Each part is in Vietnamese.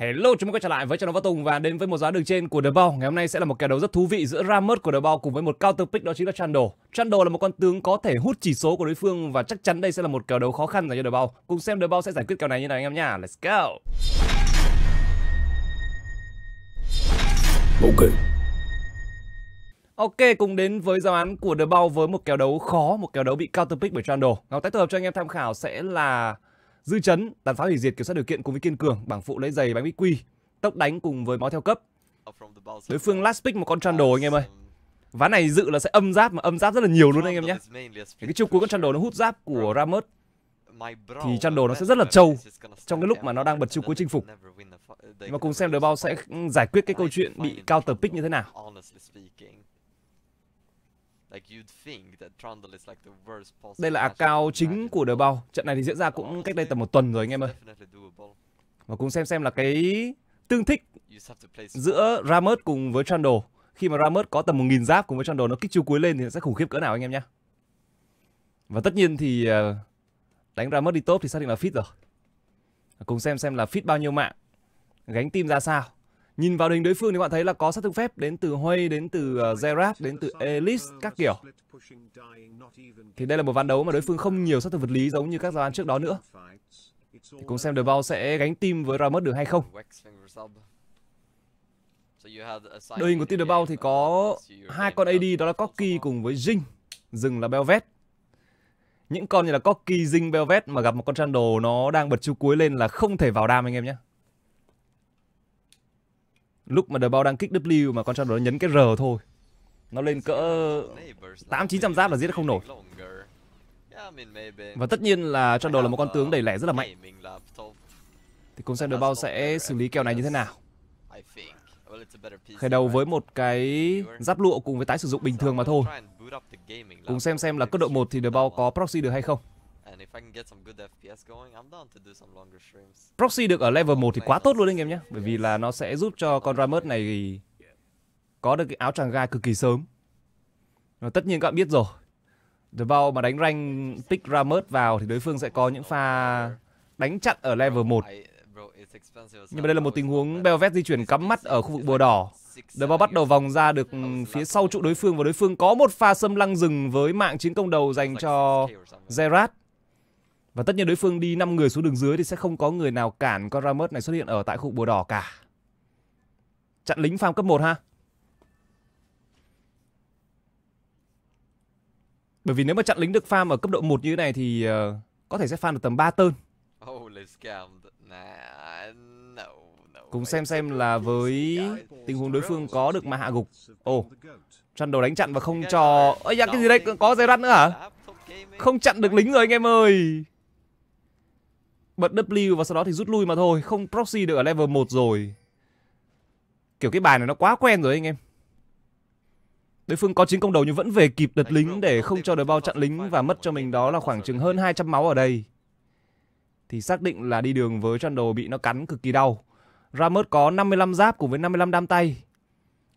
Hello, chúng mình quay trở lại với Trần Văn Tùng và đến với một giá đường trên của The Ball. Ngày hôm nay sẽ là một kèo đấu rất thú vị giữa Ramos của The Ball cùng với một counter pick đó chính là Chandle. Chandle là một con tướng có thể hút chỉ số của đối phương và chắc chắn đây sẽ là một kèo đấu khó khăn dành cho The Ball. Cùng xem The Ball sẽ giải quyết kèo này như nào anh em nhá. Let's go. Ok. Ok, cùng đến với giáo án của The Ball với một kèo đấu khó, một kèo đấu bị counter pick bởi Chandle. Ngọc tái hợp cho anh em tham khảo sẽ là Dư chấn, tàn phá hủy diệt kiểm soát điều kiện cùng với kiên cường, bảng phụ lấy giày bánh bích quy, tốc đánh cùng với máu theo cấp. Đối phương last pick một con trăn đồ anh em ơi. Ván này dự là sẽ âm giáp mà âm giáp rất là nhiều luôn anh em nhé. Cái chiêu cuối con trăn đồ nó hút giáp của ramus thì trăn đồ nó sẽ rất là trâu trong cái lúc mà nó đang bật chiêu cuối chinh phục nhưng mà cùng xem đội Bao sẽ giải quyết cái câu chuyện bị cao tờ pick như thế nào đây là cao chính của The bao Trận này thì diễn ra cũng cách đây tầm một tuần rồi anh em ơi. Và cùng xem xem là cái tương thích giữa Ramus cùng với Trundle. Khi mà Ramus có tầm 1.000 giáp cùng với Trundle nó kích chiêu cuối lên thì sẽ khủng khiếp cỡ nào anh em nhé. Và tất nhiên thì ờ, đánh Ramus đi top thì xác định là fit rồi. Cùng xem xem là fit bao nhiêu mạng, gánh team ra sao. Nhìn vào hình đối phương thì bạn thấy là có sát thương phép đến từ Huy, đến từ Zerat, ờ, đến từ Elise, các kiểu. Thì đây là một ván đấu mà đối phương không nhiều sát thương vật lý giống như các ván trước đó nữa. Thì cùng xem Deval sẽ gánh team với Ramos được hay không. Đội hình của team Deval thì có hai con AD đó là cocky cùng với Jing, rừng là Belvet. Những con như là cocky Jing, Belvet mà gặp một con Chandle nó đang bật chú cuối lên là không thể vào đam anh em nhé lúc mà The Bao đang kích W mà con trâu đó nhấn cái R thôi nó lên cỡ tám chín trăm giáp là giết không nổi và tất nhiên là Trundle là một con tướng đẩy lẻ rất là mạnh Thì cùng xem The Bao sẽ xử lý kèo này như thế nào Khởi đầu với một cái giáp lụa cùng với tái sử dụng bình thường mà thôi Cùng xem xem là cấp độ 1 thì The Bao có proxy được hay không And if I can get some good FPS going, I'm down to do some longer streams. Proxy được ở level 1 thì quá tốt luôn anh em nhé. Bởi vì là nó sẽ giúp cho con Ramus này có được cái áo tràng gai cực kỳ sớm. Và tất nhiên các bạn biết rồi. The bao mà đánh rank pick Ramus vào thì đối phương sẽ có những pha đánh chặn ở level 1. Nhưng mà đây là một tình huống Belvet di chuyển cắm mắt ở khu vực bùa đỏ. The Bao bắt đầu vòng ra được phía sau trụ đối phương và đối phương có một pha xâm lăng rừng với mạng chiến công đầu dành cho Zerat. Và tất nhiên đối phương đi 5 người xuống đường dưới thì sẽ không có người nào cản con Ramos này xuất hiện ở tại khu bùa đỏ cả. Chặn lính farm cấp 1 ha. Bởi vì nếu mà chặn lính được farm ở cấp độ 1 như thế này thì ờ, có thể sẽ farm được tầm 3 tơn. Cùng xem xem là với tình huống đối phương có được mà hạ gục. Ồ, oh, chăn đầu đánh chặn và không cho... Ôi da, cái gì đây? Có dây rắt nữa hả? Không chặn được lính rồi anh em ơi bật W và sau đó thì rút lui mà thôi, không proxy được ở level 1 rồi. Kiểu cái bài này nó quá quen rồi anh em. Đối phương có chiến công đầu nhưng vẫn về kịp đợt lính để không cho đời bao chặn lính và mất cho mình đó là khoảng chừng hơn 200 máu ở đây. Thì xác định là đi đường với đồ bị nó cắn cực kỳ đau. Ramus có 55 giáp cùng với 55 đam tay.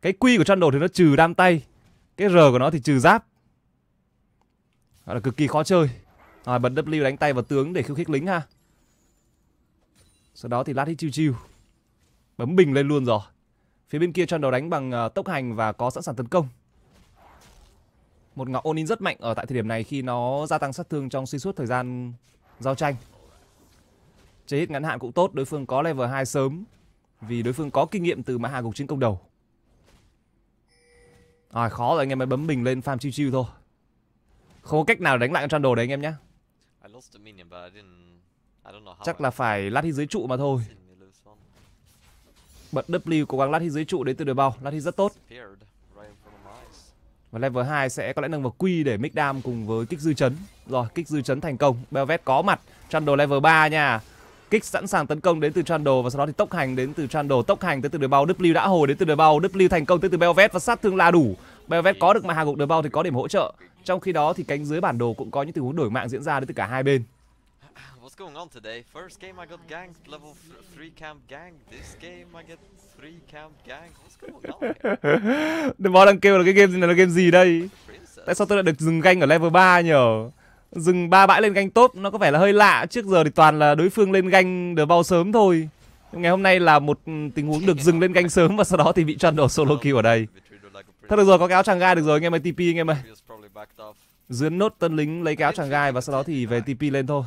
Cái quy của đồ thì nó trừ đam tay. Cái R của nó thì trừ giáp. Đó là cực kỳ khó chơi. Rồi bật W đánh tay vào tướng để khiêu khích lính ha. Sau đó thì lát hit chiêu chiêu. Bấm bình lên luôn rồi. Phía bên kia cho đầu đánh bằng à, tốc hành và có sẵn sàng tấn công. Một ngọn Onin rất mạnh ở tại thời điểm này khi nó gia tăng sát thương trong xuyên suốt thời gian giao tranh. Chế hết ngắn hạn cũng tốt, đối phương có level 2 sớm vì đối phương có kinh nghiệm từ mã hạ gục chiến công đầu. À, khó rồi anh em mới bấm mình lên farm chiêu chiêu thôi. Không có cách nào đánh lại con đồ đấy anh em nhé. Chắc là phải lát đi dưới trụ mà thôi Bật W cố gắng lát đi dưới trụ đến từ đời bao Lát đi rất tốt Và level 2 sẽ có lẽ nâng vào Q để make dam cùng với kích dư chấn Rồi kích dư chấn thành công Belvet có mặt Trundle level 3 nha Kích sẵn sàng tấn công đến từ Trundle Và sau đó thì tốc hành đến từ Trundle Tốc hành tới từ đời bao W đã hồi đến từ đời bao W thành công tới từ Belvet và sát thương là đủ Belvet có được mà hạ gục đời bao thì có điểm hỗ trợ Trong khi đó thì cánh dưới bản đồ cũng có những tình huống đổi mạng diễn ra đến từ cả hai bên going on today? First game I got ganked, level 3 camp gang. This game I get 3 camp gang. What's going on here? Đừng đang kêu là cái game này là game gì đây? Tại sao tôi lại được dừng ganh ở level 3 nhở? Dừng ba bãi lên ganh top nó có vẻ là hơi lạ. Trước giờ thì toàn là đối phương lên ganh được bao sớm thôi. Nhưng ngày hôm nay là một tình huống được dừng lên ganh sớm và sau đó thì bị trundle solo kill ở đây. Thôi được rồi, có cái áo chàng gai được rồi anh em ơi, TP anh em ơi. Dướn nốt tân lính lấy cái áo chàng gai và sau đó thì về TP lên thôi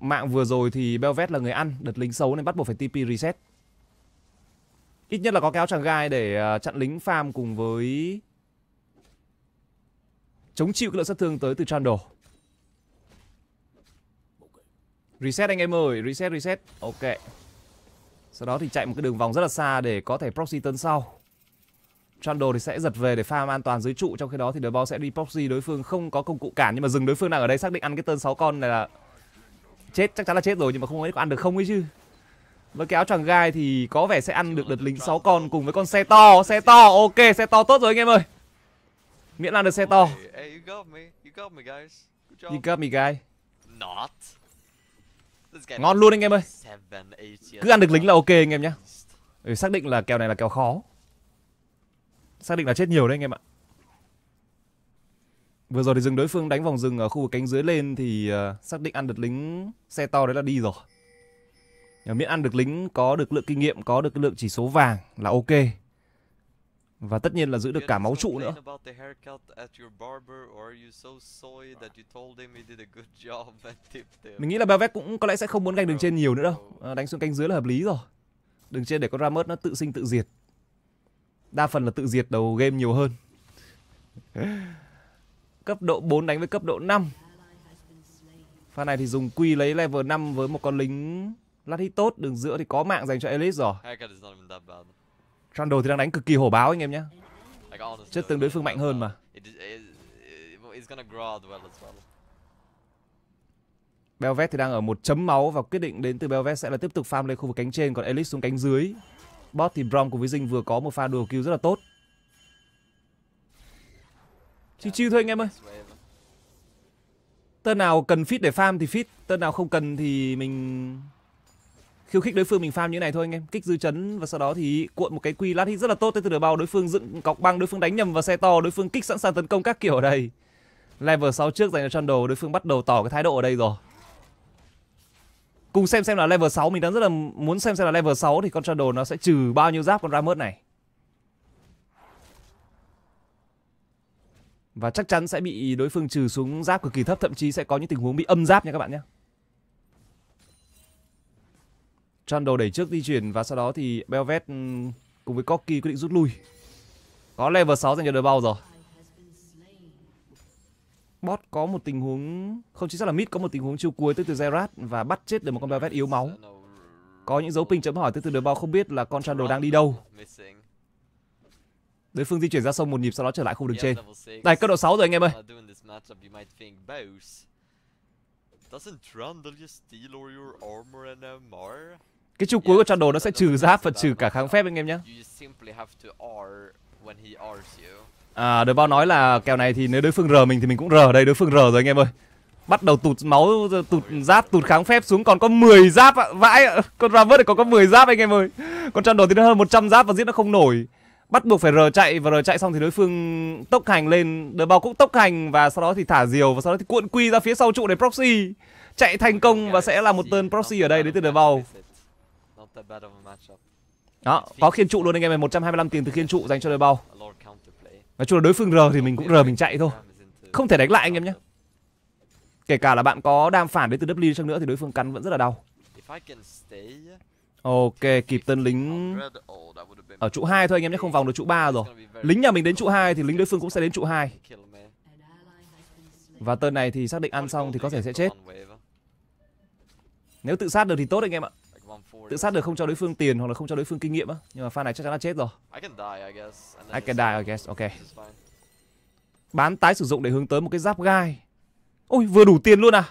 mạng vừa rồi thì Belvet là người ăn đợt lính xấu nên bắt buộc phải TP reset. Ít nhất là có kéo chàng gai để ờ, chặn lính farm cùng với chống chịu cái lượng sát thương tới từ Trundle Reset anh em ơi, reset reset. Ok. Sau đó thì chạy một cái đường vòng rất là xa để có thể proxy tấn sau. Trundle thì sẽ giật về để farm an toàn dưới trụ trong khi đó thì The Ball sẽ đi proxy đối phương không có công cụ cản nhưng mà dừng đối phương đang ở đây xác định ăn cái tên 6 con này là chết chắc chắn là chết rồi nhưng mà không biết có ăn được không ấy chứ với cái áo choàng gai thì có vẻ sẽ ăn được đợt lính 6 con cùng với con xe to xe to ok xe to tốt rồi anh em ơi miễn là được xe to you got me guy ngon luôn anh em ơi cứ ăn được lính là ok anh em nhé ừ, xác định là kèo này là kèo khó xác định là chết nhiều đấy anh em ạ vừa rồi thì dừng đối phương đánh vòng rừng ở khu vực cánh dưới lên thì uh, xác định ăn được lính xe to đấy là đi rồi miễn ăn được lính có được lượng kinh nghiệm có được lượng chỉ số vàng là ok và tất nhiên là giữ được cả máu trụ nữa mình nghĩ là Belvec cũng có lẽ sẽ không muốn ganh đường trên nhiều nữa đâu à, đánh xuống cánh dưới là hợp lý rồi đường trên để con ramus nó tự sinh tự diệt đa phần là tự diệt đầu game nhiều hơn Cấp độ 4 đánh với cấp độ 5. Pha này thì dùng quy lấy level 5 với một con lính lát hit tốt. Đường giữa thì có mạng dành cho Elite rồi. Trundle thì đang đánh cực kỳ hổ báo anh em nhé. Chất tương đối phương mạnh hơn mà. Belvet thì đang ở một chấm máu và quyết định đến từ Belvet sẽ là tiếp tục farm lên khu vực cánh trên còn Elix xuống cánh dưới. Bot thì Brom cùng với Dinh vừa có một pha đùa kill rất là tốt. Chiêu chiêu thôi anh em ơi Tên nào cần fit để farm thì fit Tên nào không cần thì mình Khiêu khích đối phương mình farm như này thôi anh em Kích dư chấn và sau đó thì cuộn một cái quy lát hit rất là tốt Tên từ đỡ bao đối phương dựng cọc băng Đối phương đánh nhầm vào xe to Đối phương kích sẵn sàng tấn công các kiểu ở đây Level 6 trước dành cho Trundle Đối phương bắt đầu tỏ cái thái độ ở đây rồi Cùng xem xem là level 6 Mình đang rất là muốn xem xem là level 6 Thì con Trundle nó sẽ trừ bao nhiêu giáp con ramus này và chắc chắn sẽ bị đối phương trừ xuống giáp cực kỳ thấp thậm chí sẽ có những tình huống bị âm giáp nha các bạn nhé Trundle đẩy trước di chuyển và sau đó thì Belvet ừ, cùng với Corky quyết định rút lui có level 6 dành cho The bao rồi Bot có một tình huống Không chính xác là mid có một tình huống chiêu cuối tới từ Zerat Và bắt chết được một con Belvet yếu máu Có những dấu ping chấm hỏi tới từ The bao không biết là con Trundle đang đi đâu Đối phương di chuyển ra sông một nhịp sau đó trở lại khu đường trên. Đây, cấp độ 6 rồi anh em ơi. Cái chu cuối của trang đồ nó sẽ trừ giáp và trừ cả kháng phép anh em nhé. À, đối bao nói là kèo này thì nếu đối phương R mình thì mình cũng R đây, đối phương R rồi anh em ơi. Bắt đầu tụt máu, tụt giáp, tụt kháng phép xuống còn có 10 giáp ạ. À. Vãi, à. con Ravus còn có 10 giáp anh em ơi. Con đồ thì nó hơn 100 giáp và giết nó không nổi bắt buộc phải r chạy và r chạy xong thì đối phương tốc hành lên đờ bao cũng tốc hành và sau đó thì thả diều và sau đó thì cuộn quy ra phía sau trụ để proxy chạy thành công và sẽ là một tên proxy ở đây đến từ đờ bao đó có khiên trụ luôn anh em này 125 tiền từ khiên trụ dành cho đờ bao nói chung là đối phương r thì mình cũng r mình chạy thôi không thể đánh lại anh em nhé kể cả là bạn có đam phản đến từ W chăng nữa thì đối phương cắn vẫn rất là đau ok kịp tân lính ở trụ 2 thôi anh em nhé, không vòng được trụ 3 rồi. Lính nhà mình đến trụ 2 thì lính đối phương cũng sẽ đến trụ 2. Và tên này thì xác định ăn xong thì có thể sẽ chết. Nếu tự sát được thì tốt anh em ạ. Tự sát được không cho đối phương tiền hoặc là không cho đối phương kinh nghiệm á, nhưng mà pha này chắc chắn là chết rồi. I can die I guess. I Bán tái sử dụng để hướng tới một cái giáp gai. Ôi vừa đủ tiền luôn à.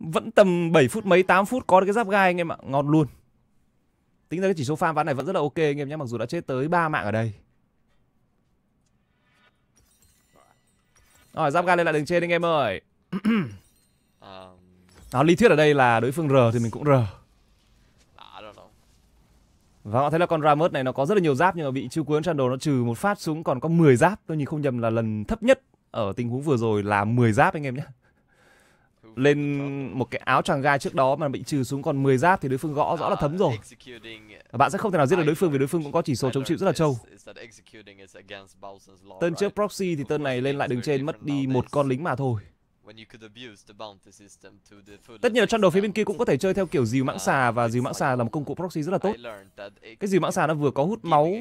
Vẫn tầm 7 phút mấy 8 phút có được cái giáp gai anh em ạ, ngon luôn. Tính ra cái chỉ số farm ván này vẫn rất là ok anh em nhé Mặc dù đã chết tới 3 mạng ở đây Rồi giáp ga lên lại đường trên anh em ơi Đó lý thuyết ở đây là đối phương R thì mình cũng R và họ thấy là con ramus này nó có rất là nhiều giáp nhưng mà bị chiêu cuốn đồ nó trừ một phát xuống còn có 10 giáp. Tôi nhìn không nhầm là lần thấp nhất ở tình huống vừa rồi là 10 giáp anh em nhé lên một cái áo choàng gai trước đó mà bị trừ xuống còn 10 giáp thì đối phương gõ rõ là thấm rồi. Và bạn sẽ không thể nào giết được đối phương vì đối phương cũng có chỉ số chống chịu rất là trâu. Tên trước proxy thì tên này lên lại đứng trên mất đi một con lính mà thôi. Tất nhiên là trong đầu phía bên kia cũng có thể chơi theo kiểu dìu mãng xà và dìu mãng xà là một công cụ proxy rất là tốt. Cái dìu mãng xà nó vừa có hút máu,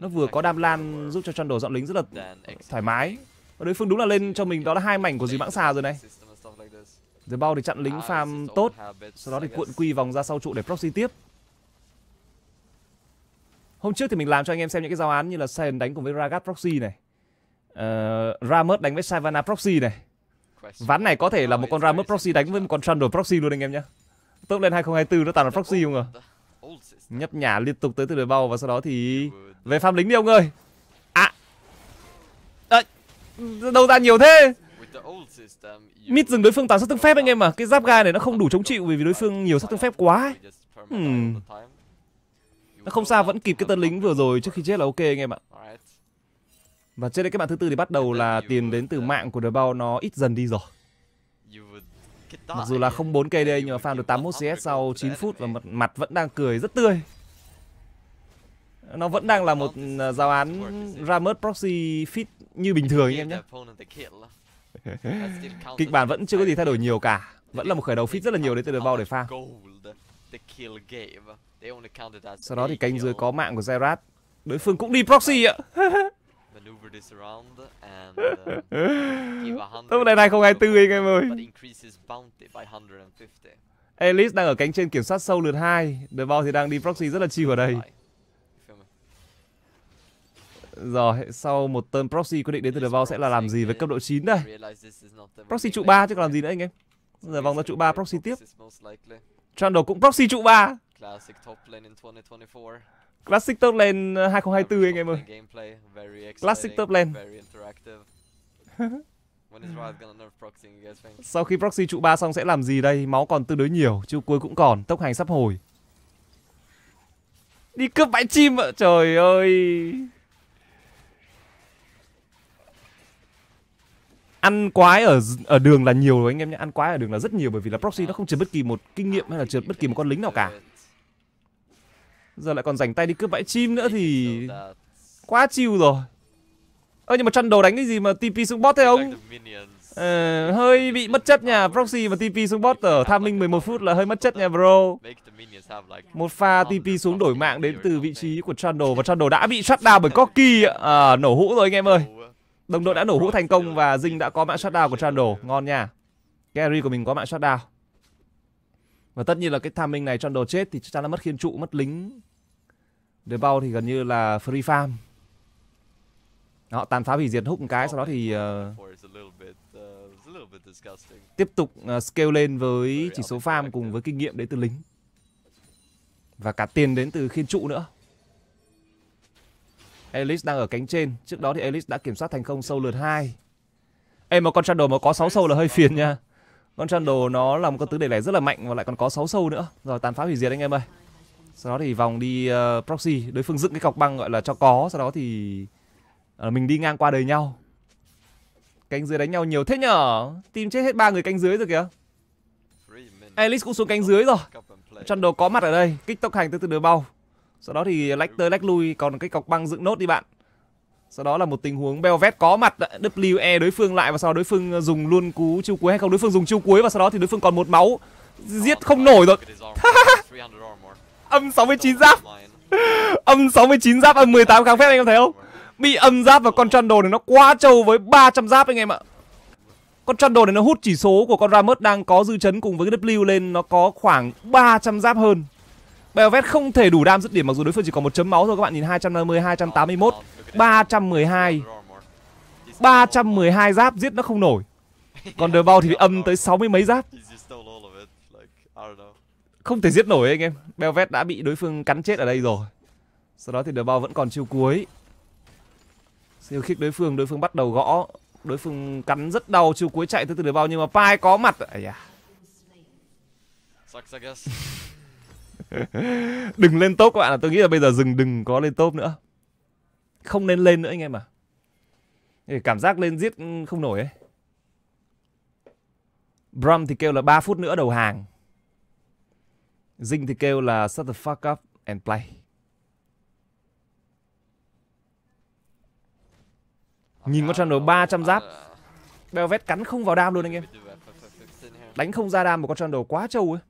nó vừa có đam lan giúp cho đồ dọn lính rất là thoải mái. Và đối phương đúng là lên cho mình đó là hai mảnh của dìu mãng xà rồi này. Rồi bao để chặn lính farm tốt Sau đó thì cuộn quy vòng ra sau trụ để proxy tiếp Hôm trước thì mình làm cho anh em xem những cái giao án như là Sion đánh cùng với Ragat proxy này uh, Ramos đánh với Savannah proxy này Ván này có thể là một con ramus proxy đánh với một con Trundle proxy luôn anh em nhé Top lên 2024 nó toàn là proxy không à Nhấp nhả liên tục tới từ đời bao và sau đó thì Về farm lính đi ông ơi À, à. Đâu ra nhiều thế Mid dừng đối phương toàn sát thương phép anh em mà Cái giáp gai này nó không đủ chống chịu vì đối phương nhiều sát thương phép quá ấy. Hmm. Nó không sao vẫn kịp cái tân lính vừa rồi trước khi chết là ok anh em ạ Và trên đây cái bạn thứ tư thì bắt đầu là tiền đến từ uh, mạng của The Bao nó ít dần đi rồi Mặc dù là không 4 đây nhưng mà farm được 81 CS sau 9 phút và mặt, mặt vẫn đang cười rất tươi Nó vẫn đang là một uh, giao án Ramus proxy fit như bình thường anh em nhé Kịch bản vẫn chưa có gì thay đổi nhiều cả Vẫn là một khởi đầu fit rất là nhiều đến từ The bao để pha. Sau đó thì cánh dưới có mạng của Zerat Đối phương cũng đi proxy ạ Tốc này này không tư, anh em ơi Elise đang ở cánh trên kiểm soát sâu lượt 2 The Ball thì đang đi proxy rất là chi vào đây rồi, sau một turn proxy quyết định đến từ Devow sẽ là làm gì với cấp độ 9 đây? Proxy trụ 3 chứ còn làm gì nữa anh em? Giờ vòng ra trụ 3 proxy tiếp. Trundle cũng proxy trụ 3. Classic top lane in 2024. Classic top lane 2024 anh em ơi. Classic top lane. Sau khi proxy trụ 3 xong sẽ làm gì đây? Máu còn tương đối nhiều, chiêu cuối cũng còn, tốc hành sắp hồi. Đi cướp bãi chim ạ, trời ơi. ăn quái ở ở đường là nhiều rồi anh em nhé ăn quái ở đường là rất nhiều bởi vì là proxy nó không trượt bất kỳ một kinh nghiệm hay là trượt bất kỳ một con lính nào cả giờ lại còn rảnh tay đi cướp bãi chim nữa thì quá chiêu rồi ơ nhưng mà chăn đầu đánh cái gì mà tp xuống bot thế ông ờ, hơi bị mất chất nha proxy và tp xuống bot ở tham minh 11 phút là hơi mất chất nha bro một pha tp xuống đổi mạng đến từ vị trí của channel và channel đã bị shut down bởi cocky à, nổ hũ rồi anh em ơi Đồng đội đã nổ hũ thành công và Dinh đã có mạng shutdown của Trundle. Ngon nha. Gary của mình có mạng shutdown. Và tất nhiên là cái timing này Trundle chết thì chắc chắn là mất khiên trụ, mất lính. Để bao thì gần như là free farm. Họ tàn phá hủy diệt hút một cái, sau đó thì uh, tiếp tục uh, scale lên với chỉ số farm cùng với kinh nghiệm đến từ lính. Và cả tiền đến từ khiên trụ nữa. Elise đang ở cánh trên. Trước đó thì Elise đã kiểm soát thành công sâu lượt 2. Ê mà con Trundle mà có 6 sâu là hơi phiền nha. Con Trundle nó là một con tứ để lẻ rất là mạnh và lại còn có 6 sâu nữa. Rồi tàn phá hủy diệt anh em ơi. Sau đó thì vòng đi uh, proxy, đối phương dựng cái cọc băng gọi là cho có, sau đó thì uh, mình đi ngang qua đời nhau. Cánh dưới đánh nhau nhiều thế nhở? Team chết hết ba người cánh dưới rồi kìa. Alice cũng xuống cánh dưới rồi. Trundle có mặt ở đây, kích tốc hành từ từ đưa bao. Sau đó thì lách tới lách lui Còn cái cọc băng dựng nốt đi bạn Sau đó là một tình huống Belvet có mặt WE đối phương lại Và sau đó đối phương dùng luôn cú chiêu cuối hay không Đối phương dùng chiêu cuối và sau đó thì đối phương còn một máu Giết không nổi rồi Âm 69 giáp Âm 69 giáp Âm 18 kháng phép anh em thấy không Bị âm giáp và con Trundle này nó quá trâu với 300 giáp anh em ạ con Trundle này nó hút chỉ số của con Ramos đang có dư chấn cùng với cái W lên nó có khoảng 300 giáp hơn Beovet không thể đủ đam dứt điểm mặc dù đối phương chỉ còn một chấm máu thôi các bạn nhìn 250 281 312 312 giáp giết nó không nổi. Còn The Bao thì bị âm tới 60 mấy giáp. Không thể giết nổi anh em. Belvet đã bị đối phương cắn chết ở đây rồi. Sau đó thì The Bao vẫn còn chiêu cuối. Siêu khích đối phương, đối phương bắt đầu gõ. Đối phương cắn rất đau chiêu cuối chạy tới từ The Bao nhưng mà Pai có mặt. À, yeah. đừng lên top các bạn ạ. Tôi nghĩ là bây giờ dừng đừng có lên top nữa. Không nên lên nữa anh em à. Cảm giác lên giết ừ, không nổi ấy. Bram thì kêu là 3 phút nữa đầu hàng. Dinh thì kêu là shut the fuck up and play. Nhìn con Trundle 300 giáp. Belvet cắn không vào đam luôn anh em. Đánh không ra đam một con Trundle quá trâu ấy.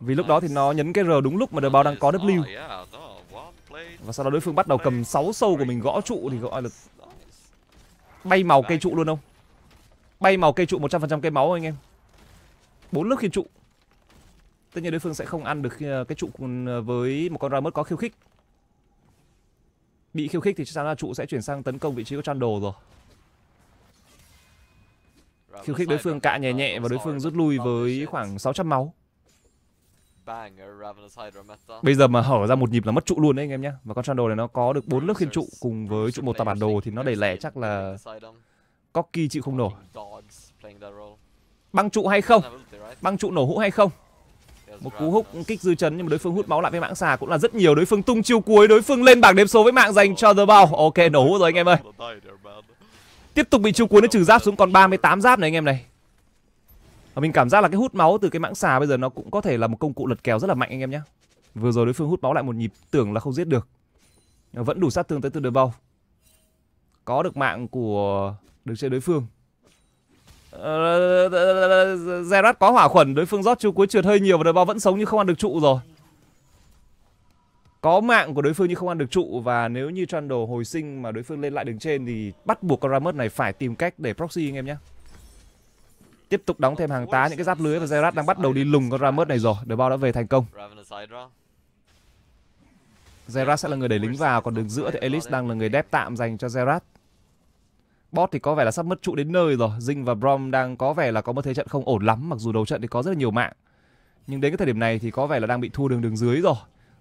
Vì lúc đó thì nó nhấn cái R đúng lúc mà The Bao đang có W. Và sau đó đối phương bắt đầu cầm 6 sâu của mình gõ trụ thì gọi là bay màu cây trụ luôn không? Bay màu cây trụ 100% cây máu anh em. bốn lớp khiên trụ. Tất nhiên đối phương sẽ không ăn được ờ, cái trụ ờ, với một con mất có khiêu khích. Bị khiêu khích thì chắc chắn là trụ sẽ chuyển sang tấn công vị trí của Chandle rồi khiêu khích đối phương cạ nhẹ nhẹ và đối phương rút lui với khoảng 600 máu. Bây giờ mà hở ra một nhịp là mất trụ luôn đấy anh em nhé Và con Trundle này nó có được bốn lớp khiên trụ Cùng với trụ một tà bản đồ thì nó đầy lẻ chắc là Cocky chịu không nổ Băng trụ hay không Băng trụ nổ hũ hay không một cú húc kích dư chấn nhưng mà đối phương hút máu lại với mạng xà cũng là rất nhiều đối phương tung chiêu cuối đối phương lên bảng đếm số với mạng dành cho the ball ok nổ hút rồi anh em ơi tiếp tục bị chiêu cuối nó trừ giáp xuống còn 38 giáp này anh em này và mình cảm giác là cái hút máu từ cái mãng xà bây giờ nó cũng có thể là một công cụ lật kèo rất là mạnh anh em nhé vừa rồi đối phương hút máu lại một nhịp tưởng là không giết được vẫn đủ sát thương tới từ đời bao có được mạng của được chơi đối phương ờ, Zerat có hỏa khuẩn đối phương rót chú cuối trượt hơi nhiều và đời bao vẫn sống nhưng không ăn được trụ rồi có mạng của đối phương nhưng không ăn được trụ và nếu như Trundle hồi sinh mà đối phương lên lại đường trên thì bắt buộc con Ramus này phải tìm cách để proxy anh em nhé tiếp tục đóng thêm hàng tá những cái giáp lưới và Zerat đang bắt đầu đi lùng con Ramut này rồi. Đờ bao đã về thành công. Zerat sẽ là người đẩy lính vào, còn đường giữa thì Elise đang là người đép tạm dành cho Zerat. Bot thì có vẻ là sắp mất trụ đến nơi rồi. Dinh và Brom đang có vẻ là có một thế trận không ổn lắm, mặc dù đầu trận thì có rất là nhiều mạng. Nhưng đến cái thời điểm này thì có vẻ là đang bị thua đường đường dưới rồi.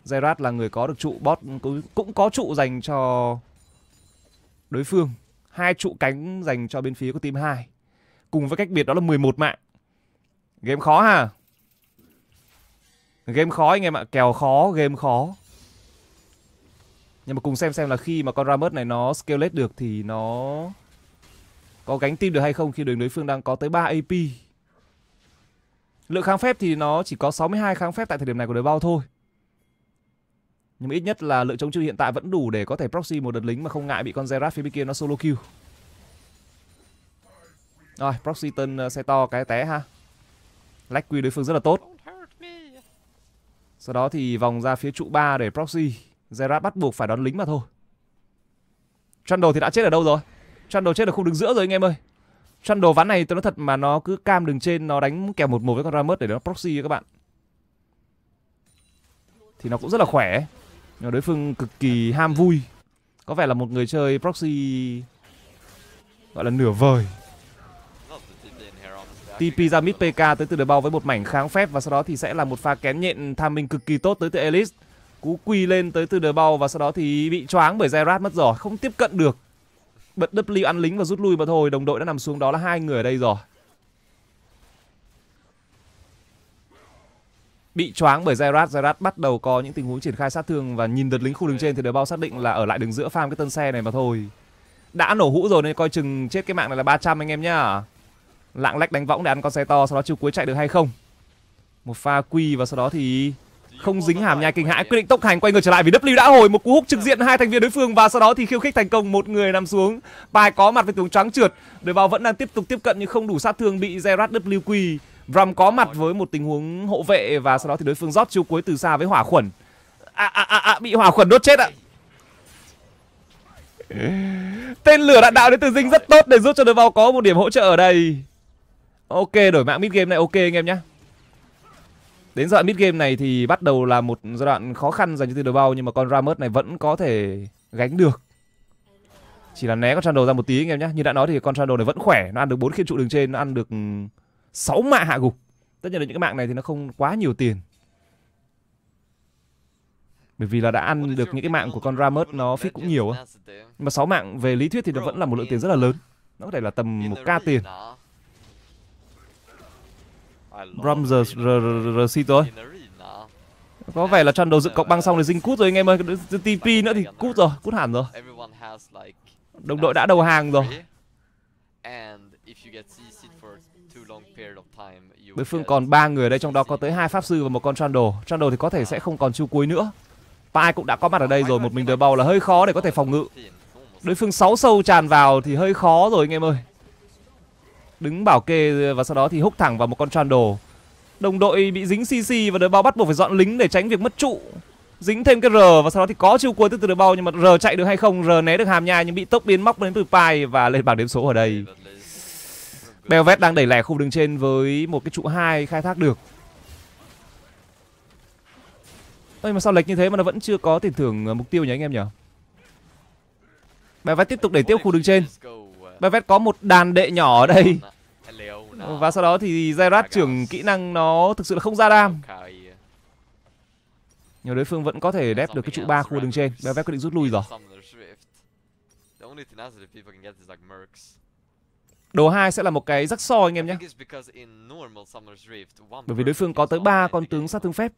Zerat là người có được trụ, Bot cũng, cũng có trụ dành cho đối phương. Hai trụ cánh dành cho bên phía của team 2 cùng với cách biệt đó là 11 mạng. Game khó ha. Game khó anh em ạ, kèo khó, game khó. Nhưng mà cùng xem xem là khi mà con Ramus này nó scale được thì nó có gánh tim được hay không khi đường đối phương đang có tới 3 AP. Lượng kháng phép thì nó chỉ có 62 kháng phép tại thời điểm này của đối bao thôi. Nhưng mà ít nhất là lượng chống chịu hiện tại vẫn đủ để có thể proxy một đợt lính mà không ngại bị con Zerat phía bên kia nó solo kill. Rồi, Proxyton ờ, xe to cái té ha. Lách quy đối phương rất là tốt. Sau đó thì vòng ra phía trụ 3 để proxy. Zerat bắt buộc phải đón lính mà thôi. Trundle thì đã chết ở đâu rồi? Trundle chết ở khu đứng giữa rồi anh em ơi. Trundle ván này tôi nói thật mà nó cứ cam đường trên nó đánh kèo một một với con Ramus để nó proxy các bạn. Thì nó cũng rất là khỏe. Nhưng đối phương cực kỳ ham vui. Có vẻ là một người chơi proxy gọi là nửa vời. TP ra mid PK tới từ đời bao với một mảnh kháng phép và sau đó thì sẽ là một pha kén nhện tham minh cực kỳ tốt tới từ Elise. Cú quy lên tới từ đời bao và sau đó thì bị choáng bởi Zerat mất rồi, không tiếp cận được. Bật W ăn lính và rút lui mà thôi, đồng đội đã nằm xuống đó là hai người ở đây rồi. bị choáng bởi Zerat. Zerat bắt đầu có những tình huống triển khai sát thương và nhìn đợt lính khu đường trên thì đều bao xác định là ở lại đường giữa farm cái tân xe này mà thôi. Đã nổ hũ rồi nên coi chừng chết cái mạng này là 300 anh em nhá lạng lách đánh võng để ăn con xe to sau đó chiều cuối chạy được hay không một pha quy và sau đó thì không dính hàm nhai kinh hãi quyết định tốc hành quay ngược trở lại vì W đã hồi một cú húc trực diện hai thành viên đối phương và sau đó thì khiêu khích thành công một người nằm xuống bài có mặt với tướng trắng trượt đội vào vẫn đang tiếp tục tiếp cận nhưng không đủ sát thương bị Gerard W quy Ram có mặt với một tình huống hộ vệ và sau đó thì đối phương rót chiếu cuối từ xa với hỏa khuẩn à à à, à bị hỏa khuẩn đốt chết ạ tên lửa đạn đạo đến từ dinh rất tốt để giúp cho đội vào có một điểm hỗ trợ ở đây Ok, đổi mạng mid game này ok anh em nhé. Đến giai đoạn mid game này thì bắt đầu là một giai đoạn khó khăn dành cho tiền bao nhưng mà con Ramus này vẫn có thể gánh được. Chỉ là né con Trundle ra một tí anh em nhé. Như đã nói thì con Trundle này vẫn khỏe, nó ăn được 4 khiên trụ đường trên, nó ăn được 6 mạng hạ gục. Tất nhiên là những cái mạng này thì nó không quá nhiều tiền. Bởi vì là đã ăn được những cái mạng của con Ramus nó fit cũng nhiều Nhưng mà 6 mạng về lý thuyết thì nó vẫn là một lượng tiền rất là lớn. Nó có thể là tầm 1k tiền. Brumzers RC thôi Có vẻ là trận đầu dựng cọc băng xong thì dinh cút rồi anh em ơi TP nữa thì cút rồi, cút hẳn rồi Đồng đội đã đầu hàng rồi Đối phương còn ba người ở đây trong đó có tới hai pháp sư và một con Trundle Trundle thì có thể sẽ không còn chiêu cuối nữa Pai cũng đã có mặt ở đây rồi, một mình đời bầu là hơi khó để có thể phòng ngự Đối phương 6 sâu tràn vào thì hơi khó rồi anh em ơi đứng bảo kê và sau đó thì húc thẳng vào một con trundle đồng đội bị dính cc và đội bao bắt buộc phải dọn lính để tránh việc mất trụ dính thêm cái r và sau đó thì có chiêu cuối từ từ đội bao nhưng mà r chạy được hay không r né được hàm nhai nhưng bị tốc biến móc đến từ pai và lên bảng điểm số ở đây Belvet đang đẩy lẻ khu đường trên với một cái trụ hai khai thác được Ôi mà sao lệch như thế mà nó vẫn chưa có tiền thưởng à, mục tiêu nhỉ anh em nhỉ Belvet tiếp tục đẩy tiếp khu đường trên Bevet có một đàn đệ nhỏ ở đây vâng ờ, Và sau đó thì Zerat trưởng kỹ năng nó thực sự là không ra đam Nhưng đối phương vẫn có thể đép được cái trụ ba khu đường trên Bevet quyết định rút lui rồi Đồ 2 sẽ là một cái rắc so anh em nhé Bởi vì đối phương có tới 3 con tướng sát thương phép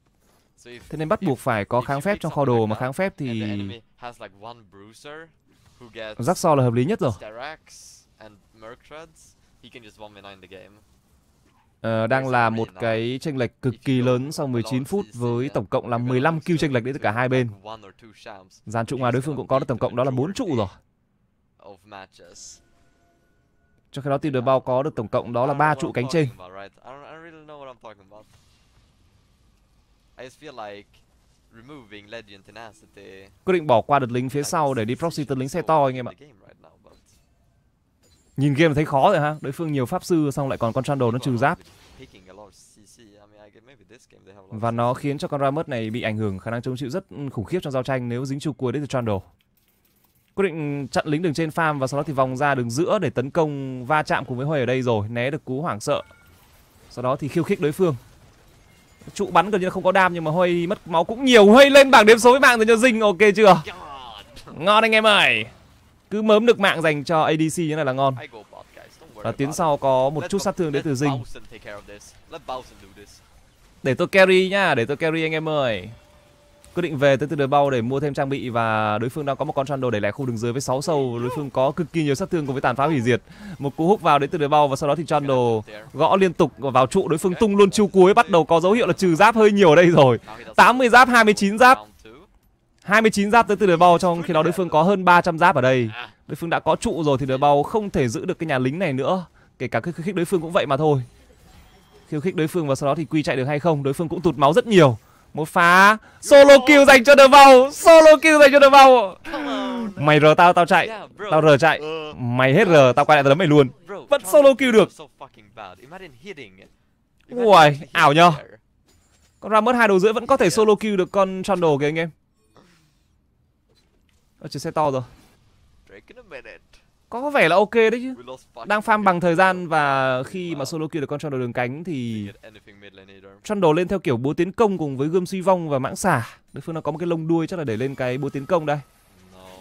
Thế nên bắt buộc phải có kháng phép trong kho đồ mà kháng phép thì Rắc so là hợp lý nhất rồi. Uh, đang là một cái tranh lệch cực kỳ lớn sau 19 phút với tổng cộng là 15 kill tranh lệch đến từ cả hai bên. Gian trụ ngoài đối phương cũng có được tổng cộng đó là 4 trụ rồi. Trong khi đó team bao có được tổng cộng đó là 3 trụ cánh trên. I just feel like Quyết định bỏ qua đợt lính phía sau để đi proxy tấn lính xe to anh em ạ. Nhìn game thấy khó rồi ha. Đối phương nhiều pháp sư xong lại còn con đồ nó trừ giáp. Và nó khiến cho con Ramus này bị ảnh hưởng khả năng chống chịu rất khủng khiếp trong giao tranh nếu dính trụ cuối đến từ đồ. Quyết định chặn lính đường trên farm và sau đó thì vòng ra đường giữa để tấn công va chạm cùng với Huey ở đây rồi. Né được cú hoảng sợ. Sau đó thì khiêu khích đối phương trụ bắn gần như là không có đam nhưng mà hơi mất máu cũng nhiều hơi lên bảng đếm số với mạng rồi cho dinh ok chưa ngon anh em ơi cứ mớm được mạng dành cho ADC như này là ngon và tiến sau có một chút sát thương đến từ dinh để tôi carry nhá để tôi carry anh em ơi quyết định về tới từ đời bao để mua thêm trang bị và đối phương đang có một con Trundle để lại khu đường dưới với 6 sâu đối phương có cực kỳ nhiều sát thương cùng với tàn phá hủy diệt một cú hút vào đến từ đời bao và sau đó thì Trundle gõ liên tục vào trụ đối phương tung luôn chiêu cuối bắt đầu có dấu hiệu là trừ giáp hơi nhiều ở đây rồi 80 giáp 29 giáp 29 giáp tới từ đời bao trong khi đó đối phương có hơn 300 giáp ở đây đối phương đã có trụ rồi thì đời bao không thể giữ được cái nhà lính này nữa kể cả khiêu khích đối phương cũng vậy mà thôi khiêu khích đối phương và sau đó thì quy chạy được hay không đối phương cũng tụt máu rất nhiều một phá Solo kill dành cho The vào Solo kill dành cho The vào Mày rờ tao, tao chạy Tao rờ chạy ừ. Mày hết rờ, tao quay lại tao đấm mày luôn Vẫn solo kill được Uầy, ảo nhờ Con ra mất hai đầu rưỡi vẫn có thể solo kill được con Trundle kìa anh em Ở chiếc xe to rồi có vẻ là ok đấy chứ đang farm bằng thời gian và khi mà solo kill được con trundle đường cánh thì trundle lên theo kiểu búa tiến công cùng với gươm suy vong và mãng xả đối phương nó có một cái lông đuôi chắc là để lên cái búa tiến công đây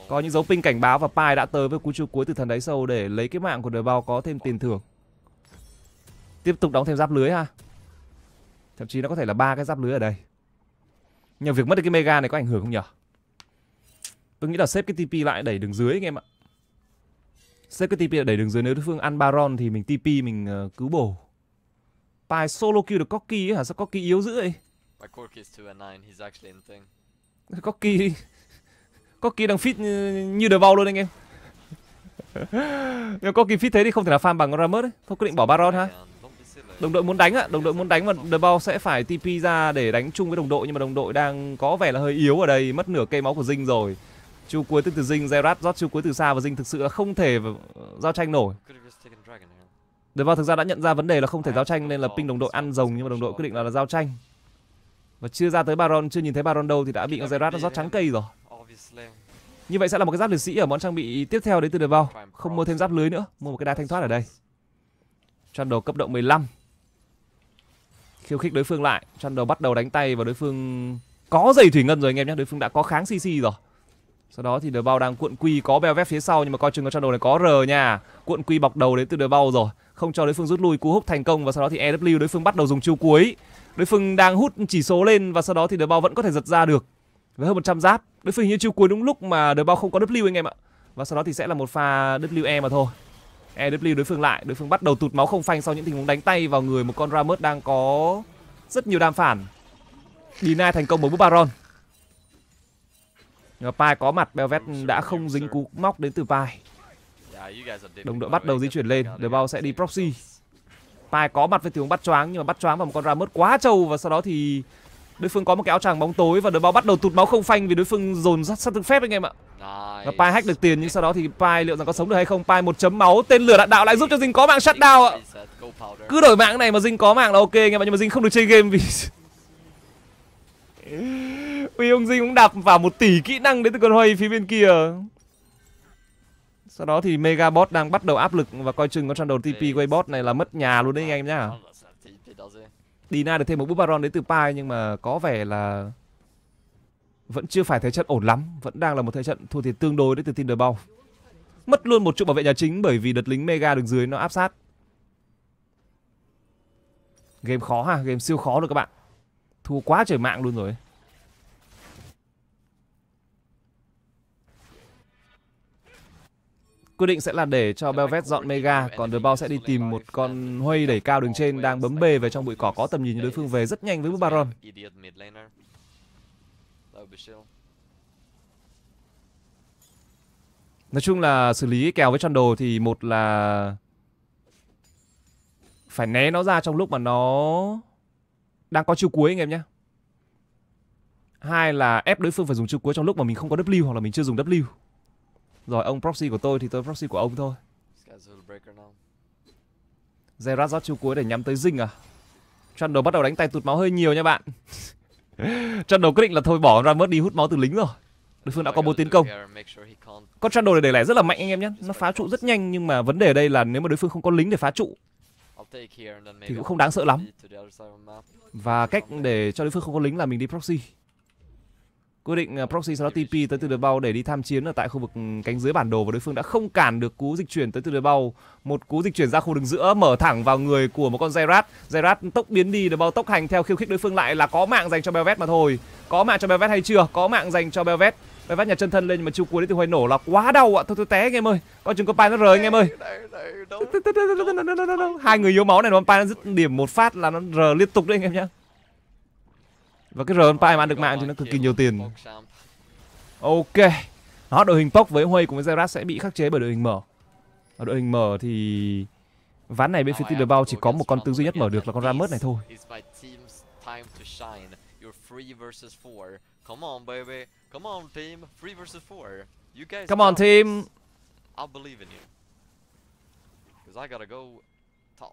có những dấu pin cảnh báo và pai đã tới với cú chiêu cuối từ thần đáy sâu để lấy cái mạng của đời bao có thêm tiền thưởng tiếp tục đóng thêm giáp lưới ha thậm chí nó có thể là ba cái giáp lưới ở đây nhờ việc mất được cái mega này có ảnh hưởng không nhở tôi nghĩ là xếp cái tp lại đẩy đường dưới anh em ạ sẽ cái TP ở đẩy đường dưới nếu đối phương ăn Baron thì mình TP mình uh, cứu bổ. Pai solo kill được Corki ấy hả? Sao Corki yếu dữ vậy? My Corki is 2 and 9, he's actually in thing. Corki Corki đang fit như, như The Vault luôn anh em. Nếu Corki fit thế thì không thể là farm bằng Ramus đấy. Thôi quyết định bỏ Baron ha. Đồng đội muốn đánh ạ, đồng đội muốn đánh và The Ball sẽ phải TP ra để đánh chung với đồng đội nhưng mà đồng đội đang có vẻ là hơi yếu ở đây, mất nửa cây máu của Dinh rồi. Chu cuối từ từ dinh, Zerat rót chu cuối từ xa và dinh thực sự là không thể giao tranh nổi. Đối vào thực ra đã nhận ra vấn đề là không thể giao tranh nên là ping đồng đội ăn rồng nhưng mà đồng đội quyết định là, là giao tranh. Và chưa ra tới Baron, chưa nhìn thấy Baron đâu thì đã bị Zerat rót trắng cây rồi. Như vậy sẽ là một cái giáp liệt sĩ ở món trang bị tiếp theo đến từ đời vào. Không mua thêm giáp lưới nữa, mua một cái đai thanh thoát ở đây. Chăn Trundle cấp độ 15. Khiêu khích đối phương lại, chăn Trundle bắt đầu đánh tay và đối phương có giày thủy ngân rồi anh em nhé, đối phương đã có kháng CC rồi. Sau đó thì bao đang cuộn quy có beo vép phía sau nhưng mà coi chừng con đồ này có R nha. Cuộn quy bọc đầu đến từ bao rồi, không cho đối phương rút lui cú hút thành công và sau đó thì EW đối phương bắt đầu dùng chiêu cuối. Đối phương đang hút chỉ số lên và sau đó thì bao vẫn có thể giật ra được. Với hơn 100 giáp, đối phương như chiêu cuối đúng lúc mà bao không có W anh em ạ. Và sau đó thì sẽ là một pha WE mà thôi. EW đối phương lại, đối phương bắt đầu tụt máu không phanh sau những tình huống đánh tay vào người một con ramus đang có rất nhiều đam phản. Deny thành công bởi Baron. Pai có mặt, Belvet đã không dính cú móc đến từ Pai. Đồng đội bắt đầu di chuyển lên, The Bao sẽ đi proxy. Pai có mặt với tiếng bắt choáng nhưng mà bắt choáng vào một con ra mớt quá trâu và sau đó thì đối phương có một cái áo tràng bóng tối và The Bao bắt đầu tụt máu không phanh vì đối phương dồn sát sát thương phép anh em ạ. Và Pai hack được tiền nhưng sau đó thì Pai liệu rằng có sống được hay không? Pai một chấm máu, tên lửa đạn đạo lại giúp cho Dinh có mạng shutdown ạ. Cứ đổi mạng này mà Dinh có mạng là ok anh em ạ nhưng mà Dinh không được chơi game vì Uy ông Dinh cũng đạp vào một tỷ kỹ năng đến từ con Huy phía bên kia. Sau đó thì Mega Bot đang bắt đầu áp lực và coi chừng con săn đầu TP Waybot này là mất nhà luôn đấy anh em nhá. Dina được thêm một bút Baron đến từ Pai nhưng mà có vẻ là vẫn chưa phải thế trận ổn lắm, vẫn đang là một thế trận thua thiệt tương đối đến từ Thunderbolt. Mất luôn một trụ bảo vệ nhà chính bởi vì đợt lính Mega đứng dưới nó áp sát. Game khó ha, game siêu khó rồi các bạn. Thua quá trời mạng luôn rồi. Quyết định sẽ là để cho Belvet dọn Mega, còn The Bao sẽ đi tìm một con huy đẩy cao đường trên đang bấm bê về trong bụi cỏ có tầm nhìn đối phương về rất nhanh với Baron. Nói chung là xử lý kèo với đồ thì một là phải né nó ra trong lúc mà nó đang có chiêu cuối anh em nhé. Hai là ép đối phương phải dùng chiêu cuối trong lúc mà mình không có W hoặc là mình chưa dùng W. Rồi ông proxy của tôi thì tôi proxy của ông thôi. Zerat rót chiêu cuối để nhắm tới Dinh à? Trundle bắt đầu đánh tay tụt máu hơi nhiều nha bạn. Trundle quyết định là thôi bỏ ra mất đi hút máu từ lính rồi. Đối phương đã có bốn tiến công. Con Trundle này để lẻ rất là mạnh anh em nhé. Nó phá trụ rất nhanh nhưng mà vấn đề ở đây là nếu mà đối phương không có lính để phá trụ thì cũng không đáng sợ lắm. Và cách để cho đối phương không có lính là mình đi proxy. Quyết định proxy sau đó TP tới từ Bao để đi tham chiến ở tại khu vực cánh dưới bản đồ và đối phương đã không cản được cú dịch chuyển tới từ Bao. Một cú dịch chuyển ra khu đường giữa mở thẳng vào người của một con Zerat. Zerat tốc biến đi, Bao tốc hành theo khiêu khích đối phương lại là có mạng dành cho Belvet mà thôi. Có mạng cho Belvet hay chưa? Có mạng dành cho Belvet. belvet vắt nhà chân thân lên nhưng mà chiêu cuối đấy từ Huệ nổ là quá đau ạ. Thôi tôi té anh em ơi. Con chừng con Pai nó rời anh em ơi. Hai người yếu máu này nó Pai nó dứt điểm một phát là nó rờ liên tục đấy anh em nhá. Và cái RNP mà ăn được mạng thì nó cực kỳ nhiều tiền Ok Đó đội hình Pok với Huey cùng với Zerat sẽ bị khắc chế bởi đội hình mở Ở đội hình mở thì Ván này bên phía team Tilderbao chỉ có một con tướng duy nhất mở được là con ramus này thôi Come on team I'll believe in you. Cause I gotta go top.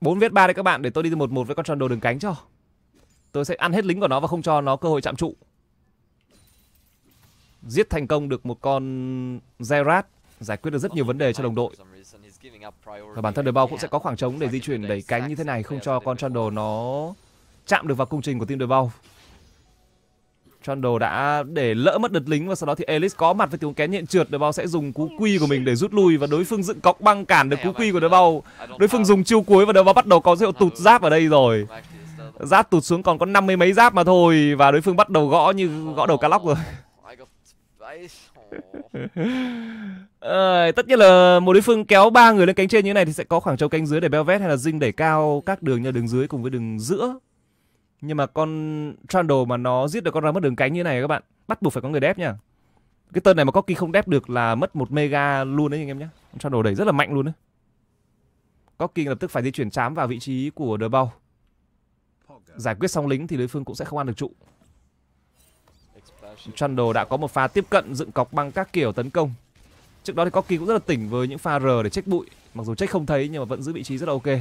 4 viết 3 đây các bạn để tôi đi từ 1-1 với con tròn đồ đường cánh cho. Tôi sẽ ăn hết lính của nó và không cho nó cơ hội chạm trụ. Giết thành công được một con Zerat giải quyết được rất nhiều vấn đề cho đồng đội. Và bản thân đời bao cũng sẽ có khoảng trống để di chuyển đẩy cánh như thế này không cho con Trundle nó chạm được vào công trình của team đời bao. Trundle đã để lỡ mất đợt lính và sau đó thì Elise có mặt với tiếng kén nhện trượt. Đời bao sẽ dùng cú quy của mình để rút lui và đối phương dựng cọc băng cản được cú quy của đời bao. Đối phương dùng chiêu cuối và đời bao bắt đầu có dấu hiệu tụt giáp ở đây rồi. Giáp tụt xuống còn có năm mươi mấy giáp mà thôi Và đối phương bắt đầu gõ như gõ đầu cá lóc rồi à, tất nhiên là một đối phương kéo ba người lên cánh trên như thế này thì sẽ có khoảng trống cánh dưới để Belvet hay là Dinh đẩy cao các đường như đường dưới cùng với đường giữa. Nhưng mà con Trundle mà nó giết được con ra mất đường cánh như thế này các bạn, bắt buộc phải có người đép nha. Cái tên này mà Cocky không đép được là mất một mega luôn đấy anh em nhé. Trundle đẩy rất là mạnh luôn đấy. Cocky lập tức phải di chuyển chám vào vị trí của The Bow giải quyết xong lính thì đối phương cũng sẽ không ăn được trụ Trundle đã có một pha tiếp cận dựng cọc bằng các kiểu tấn công Trước đó thì Corki cũng rất là tỉnh với những pha R để check bụi Mặc dù check không thấy nhưng mà vẫn giữ vị trí rất là ok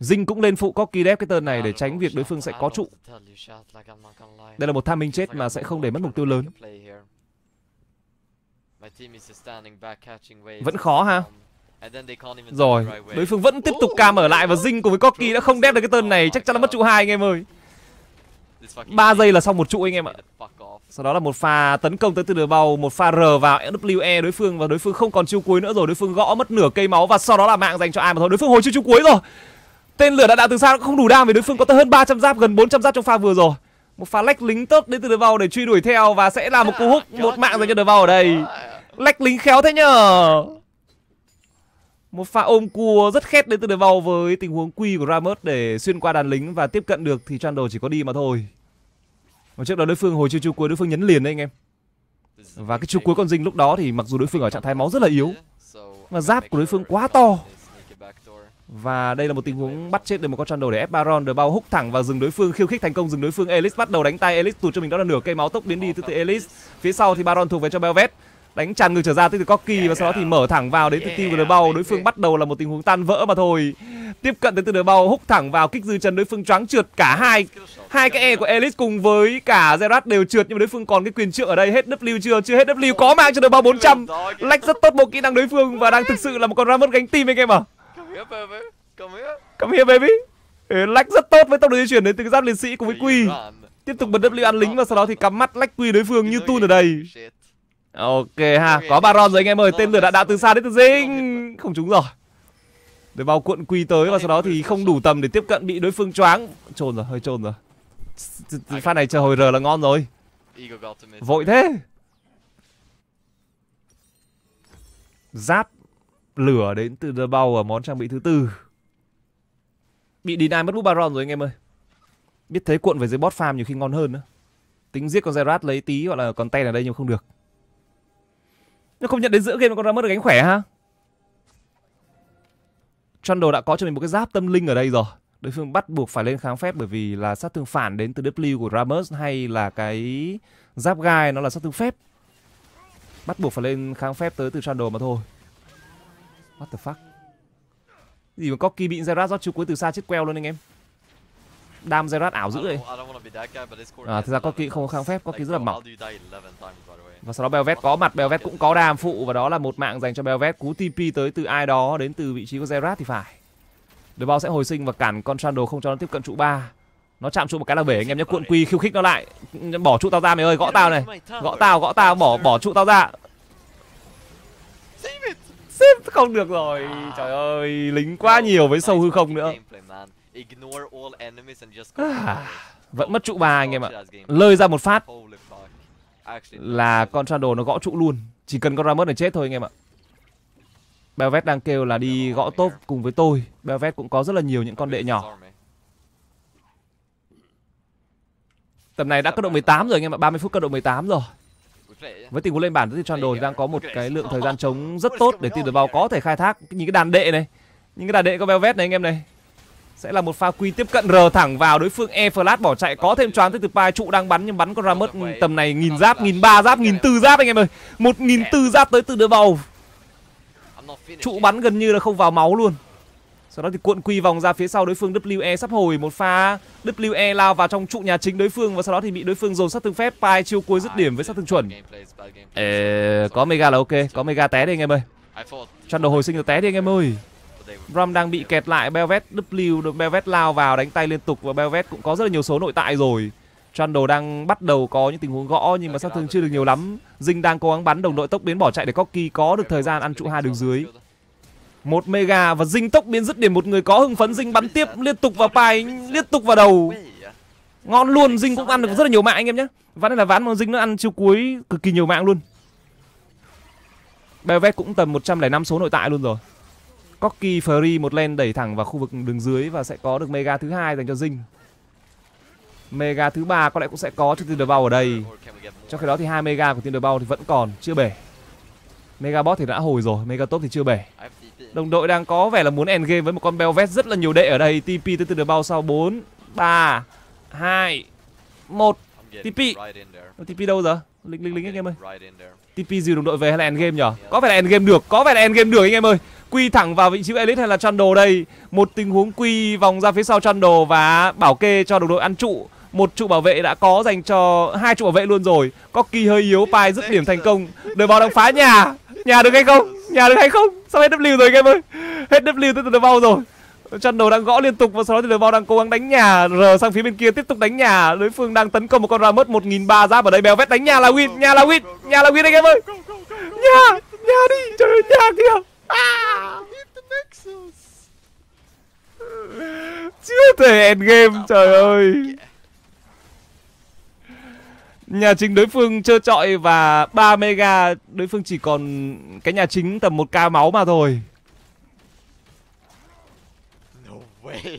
Dinh cũng lên phụ Corki đép cái tên này để tránh việc đối phương sẽ có trụ Đây là một tham minh chết mà sẽ không để mất mục tiêu lớn Vẫn khó ha rồi, đối phương vẫn tiếp tục cam ở lại và Dinh cùng với Corky đã không đép được cái tên này, oh chắc chắn là mất trụ hai anh em ơi. 3 giây là xong một trụ anh em ạ. Sau đó là một pha tấn công tới từ đường bầu, một pha R vào WE đối phương và đối phương không còn chiêu cuối nữa rồi, đối phương gõ mất nửa cây máu và sau đó là mạng dành cho ai mà thôi. Đối phương hồi chiêu chiêu cuối rồi. Tên lửa đạn đạo từ xa không đủ đam vì đối phương có tới hơn 300 giáp, gần 400 giáp trong pha vừa rồi. Một pha lách lính tốt đến từ đường bầu để truy đuổi theo và sẽ là một ah, cú húc một mạng dành cho đường bầu ở đây. Lách lính khéo thế nhở. Một pha ôm cua rất khét đến từ đội vào với tình huống quy của Ramos để xuyên qua đàn lính và tiếp cận được thì Trundle chỉ có đi mà thôi. Và trước đó đối phương hồi chiêu chu cuối đối phương nhấn liền đấy anh em. Và cái chu cuối con dinh lúc đó thì mặc dù đối phương ở trạng thái máu rất là yếu mà giáp của đối phương quá to. Và đây là một tình huống bắt chết được một con Trundle để ép Baron. The bao húc thẳng vào rừng đối phương, khiêu khích thành công rừng đối phương. Elise bắt đầu đánh tay, Elise tụt cho mình đó là nửa cây máu tốc biến đi từ từ Elise. Phía sau thì Baron thuộc về cho Belvet đánh tràn ngược trở ra tới từ Corky dạ, và sau đó dạ. thì mở thẳng vào đến từ dạ, tiêu của bao đối phương bắt đầu là một tình huống tan vỡ mà thôi tiếp cận đến từ bao húc thẳng vào kích dư chân đối phương choáng trượt cả hai hai cái e của Elite cùng với cả Gerard đều trượt nhưng mà đối phương còn cái quyền trượng ở đây hết W chưa chưa hết W có mang cho được bao 400 lách rất tốt bộ kỹ năng đối phương và đang thực sự là một con mất gánh tim anh em à Come here baby ừ, Lách rất tốt với tốc độ di chuyển đến từ giáp liệt sĩ cùng với Quy Tiếp tục bật W ăn lính và sau đó thì cắm mắt lách Quy đối phương như tun ở đây Ok ha, có Baron rồi anh em ơi, tên lửa đạn đạo từ xa đến từ dinh Không trúng rồi Để bao cuộn quy tới và sau đó thì không đủ tầm để tiếp cận bị đối phương choáng Trồn rồi, hơi trồn rồi Phát này chờ hồi R là ngon rồi Vội thế Giáp lửa đến từ The Bow ở món trang bị thứ tư Bị đi mất bút Baron rồi anh em ơi Biết thế cuộn về dưới bot farm nhiều khi ngon hơn nữa Tính giết con Zerat lấy tí gọi là còn tay ở đây nhưng không được nhưng không nhận đến giữa game mà con ra mất được gánh khỏe ha Trundle đã có cho mình một cái giáp tâm linh ở đây rồi đối phương bắt buộc phải lên kháng phép bởi vì là sát thương phản đến từ W của Ramus hay là cái giáp gai nó là sát thương phép bắt buộc phải lên kháng phép tới từ Trundle mà thôi what the fuck gì mà có bị Zerat do chú cuối từ xa chết queo luôn anh em đam Zerat ảo dữ vậy à thật ra có không có kháng phép có rất là mỏng và sau đó Belvet có mặt, Belvet cũng có đàm phụ và đó là một mạng dành cho Belvet. Cú TP tới từ ai đó đến từ vị trí của Zerat thì phải. Đội bao sẽ hồi sinh và cản con Sandal không cho nó tiếp cận trụ ba Nó chạm trụ một cái là bể anh em nhé, cuộn quy khiêu khích nó lại. Bỏ trụ tao ra mày ơi, gõ tao này. Gõ tao, gõ tao, bỏ bỏ trụ tao ra. Xếp không được rồi. Trời ơi, lính quá nhiều với sâu hư không nữa. Vẫn mất trụ ba anh em ạ. Lơi ra một phát là con Shadow nó gõ trụ luôn. Chỉ cần con Ramos này chết thôi anh em ạ. Belvet đang kêu là đi gõ top cùng với tôi. Belvet cũng có rất là nhiều những con đệ nhỏ. Tầm này đã dạ, cấp độ 18 rồi anh em ạ, 30 phút cấp độ 18 rồi. Với tình huống lên bản thì Trondor đang có một cái lượng thời gian chống rất tốt để tìm được vào có thể khai thác những cái đàn đệ này. Những cái đàn đệ có Belvet này anh em này. Sẽ là một pha quy tiếp cận R thẳng vào đối phương E flash bỏ chạy có thêm choán tới từ pai trụ đang bắn nhưng bắn con mất tầm này nghìn giáp, nghìn ba giáp, nghìn tư giáp anh em ơi. Một nghìn tư giáp tới từ đưa vào. Trụ bắn gần như là không vào máu luôn. Sau đó thì cuộn quy vòng ra phía sau đối phương WE sắp hồi một pha WE lao vào trong trụ nhà chính đối phương và sau đó thì bị đối phương dồn sát thương phép pai chiêu cuối dứt điểm với sát thương chuẩn. Ê, có mega là ok, có mega té đi anh em ơi. Cho đồ hồi sinh được té đi anh em ơi. Ram đang bị kẹt lại Belvet W được Belvet lao vào đánh tay liên tục và Belvet cũng có rất là nhiều số nội tại rồi. Trundle đang bắt đầu có những tình huống gõ nhưng mà sát thương chưa được nhiều lắm. Dinh đang cố gắng bắn đồng đội tốc biến bỏ chạy để Corky có được thời gian ăn trụ hai đường dưới. Một mega và Dinh tốc biến dứt điểm một người có hưng phấn Dinh bắn tiếp liên tục vào pai liên tục vào đầu. Ngon luôn, Dinh cũng ăn được rất là nhiều mạng anh em nhé. Ván này là ván mà Dinh nó ăn chiêu cuối cực kỳ nhiều mạng luôn. Belvet cũng tầm 105 số nội tại luôn rồi. Cocky Free một len đẩy thẳng vào khu vực đường dưới và sẽ có được mega thứ hai dành cho Dinh. Mega thứ ba có lẽ cũng sẽ có cho Thunderball ở đây. Trong khi đó thì hai mega của Thunderball thì vẫn còn chưa bể. Mega Bot thì đã hồi rồi, Mega Top thì chưa bể. Đồng đội đang có vẻ là muốn end game với một con Belvet rất là nhiều đệ ở đây. TP tới Thunderball sau 4 3 2 1 TP. TP đâu giờ? Lính lính lính anh em ơi. TP dìu đồng đội về hay là game nhở? Có phải là game được, có phải là game được anh em ơi. Quy thẳng vào vị trí Elite hay là Chandle đây. Một tình huống quy vòng ra phía sau Chandle và bảo kê cho đồng đội ăn trụ. Một trụ bảo vệ đã có dành cho hai trụ bảo vệ luôn rồi. Có kỳ hơi yếu, Pai dứt điểm thành công. Đời bóng đang phá nhà. Nhà được hay không? Nhà được hay không? Sao hết W rồi anh em ơi? Hết W tới từ bao rồi chân Channel đang gõ liên tục và sau đó thì Lvov đang cố gắng đánh nhà R sang phía bên kia tiếp tục đánh nhà đối phương đang tấn công một con một nghìn ba giáp ở đây béo vét đánh nhà là win nhà là win nhà là win anh em ơi nhà nhà đi trời nhà kìa à. chưa thể end game trời ơi nhà chính đối phương trơ trọi và 3 mega đối phương chỉ còn cái nhà chính tầm 1k máu mà thôi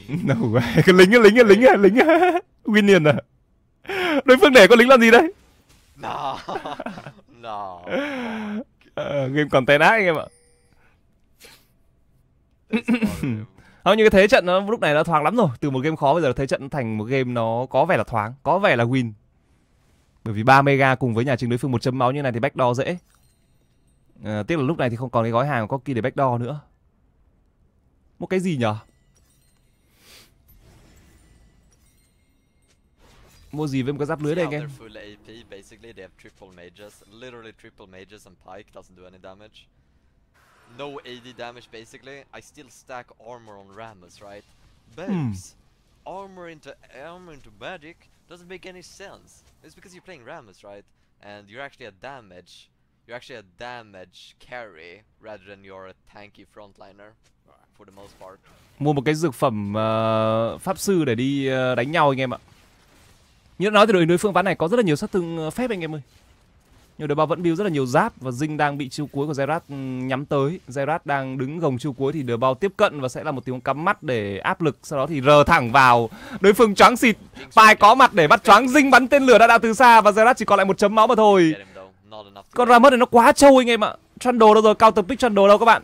No way. Cái lính á, lính á, lính á, lính á. Winion à. Đối phương để có lính làm gì đây? No. No. Ờ, game content ác anh em ạ. không như cái thế trận nó lúc này nó thoáng lắm rồi từ một game khó bây giờ thế trận thành một game nó có vẻ là thoáng có vẻ là win bởi vì 3 mega cùng với nhà trình đối phương một chấm máu như này thì backdoor dễ à, tiếc là lúc này thì không còn cái gói hàng có kia để backdoor nữa một cái gì nhở mua gì với một cái giáp lưới đây anh em full AP basically they have triple mages literally triple mages and pike doesn't do any damage no AD damage basically I still stack armor on Rammus right Babes hmm. armor into armor into magic doesn't make any sense it's because you're playing Rammus right and you're actually a damage you're actually a damage carry rather than you're a tanky frontliner for the most part. Mua một cái dược phẩm uh, pháp sư để đi uh, đánh nhau anh em ạ. như đã nói thì đội đối phương ván này có rất là nhiều sát thương ờ, phép anh em ơi nhưng đội ba vẫn build rất là nhiều giáp và dinh đang bị chiêu cuối của zerat ừ, nhắm tới zerat đang đứng gồng chiêu cuối thì đội bao tiếp cận và sẽ là một tiếng cắm mắt để áp lực sau đó thì rờ thẳng vào đối phương choáng xịt bài có mặt để bắt choáng dinh bắn tên lửa đã đạo từ xa và zerat chỉ còn lại một chấm máu mà thôi con ra mất này nó quá trâu anh em ạ trundle đâu rồi counter pick trundle đâu các bạn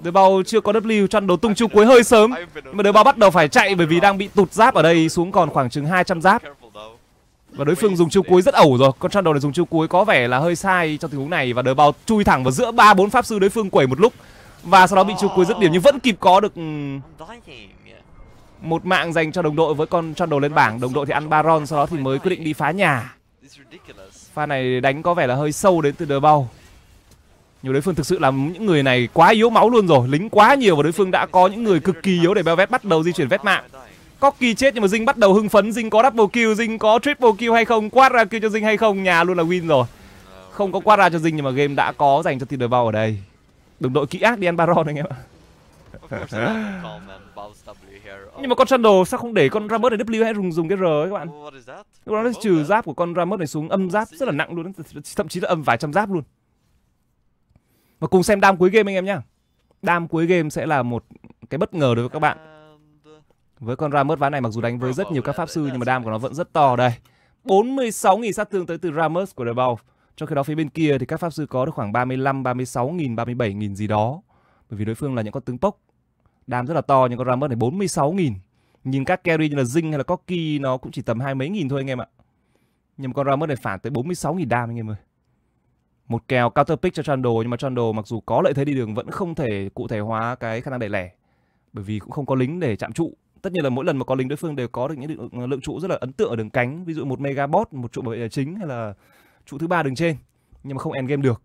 đội bao chưa có W chăn đầu tung chu cuối hơi sớm Nhưng mà đội bao bắt đầu phải chạy bởi vì đang bị tụt giáp ở đây xuống còn khoảng chừng 200 giáp và đối phương dùng chiêu cuối rất ẩu rồi con trăn đầu này dùng chiêu cuối có vẻ là hơi sai trong tình huống này và đờ bao chui thẳng vào giữa ba bốn pháp sư đối phương quẩy một lúc và sau đó bị chiêu cuối rất điểm nhưng vẫn kịp có được một mạng dành cho đồng đội với con trăn đầu lên bảng đồng đội thì ăn baron sau đó thì mới quyết định đi phá nhà pha này đánh có vẻ là hơi sâu đến từ đờ bao nhiều đối phương thực sự là những người này quá yếu máu luôn rồi lính quá nhiều và đối phương đã có những người cực kỳ yếu để Belvet bắt đầu di chuyển vét mạng Cocky chết nhưng mà Dinh bắt đầu hưng phấn Dinh có double kill, Dinh có triple kill hay không Quát ra kill cho Dinh hay không, nhà luôn là win rồi Không có quát ra cho Dinh nhưng mà game đã có dành cho team Devour ở đây Đừng đội kỹ ác đi ăn Baron anh em ạ nhưng mà con Sandal sao không để con Ramos này W hay dùng dùng cái R ấy các bạn Lúc đó nó trừ giáp của con Ramos này xuống âm giáp rất là nặng luôn Thậm chí là âm vài trăm giáp luôn Và cùng xem đam cuối game anh em nhá Đam cuối game sẽ là một cái bất ngờ đối với các bạn với con Ramos ván này mặc dù đánh với rất nhiều các pháp sư nhưng mà đam của nó vẫn rất to đây. 46.000 sát thương tới từ Ramos của The Trong khi đó phía bên kia thì các pháp sư có được khoảng 35, 36.000, 37 nghìn gì đó. Bởi vì đối phương là những con tướng pốc. Đam rất là to nhưng con Ramos này 46 nghìn Nhìn các carry như là Zing hay là Cocky nó cũng chỉ tầm hai mấy nghìn thôi anh em ạ. Nhưng mà con Ramos này phản tới 46 nghìn đam anh em ơi. Một kèo counter pick cho Trundle nhưng mà Trundle mặc dù có lợi thế đi đường vẫn không thể cụ thể hóa cái khả năng đẩy lẻ. Bởi vì cũng không có lính để chạm trụ tất nhiên là mỗi lần mà có lính đối phương đều có được những ờ, lượng, trụ rất là ấn tượng ở đường cánh ví dụ một megabot một trụ bảo vệ chính hay là trụ thứ ba đường trên nhưng mà không end game được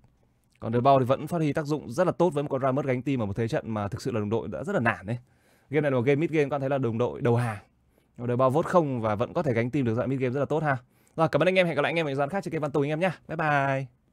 còn The Bow thì vẫn phát huy tác dụng rất là tốt với một con ramus gánh team ở một thế trận mà thực sự là đồng đội đã rất là nản đấy game này là một game mid game con thấy là đồng đội đầu hàng The Bow vốt không và vẫn có thể gánh team được dạng mid game rất là tốt ha rồi cảm ơn anh em hẹn gặp lại anh em ở thời khác trên kênh Văn Tùng anh em nhé bye bye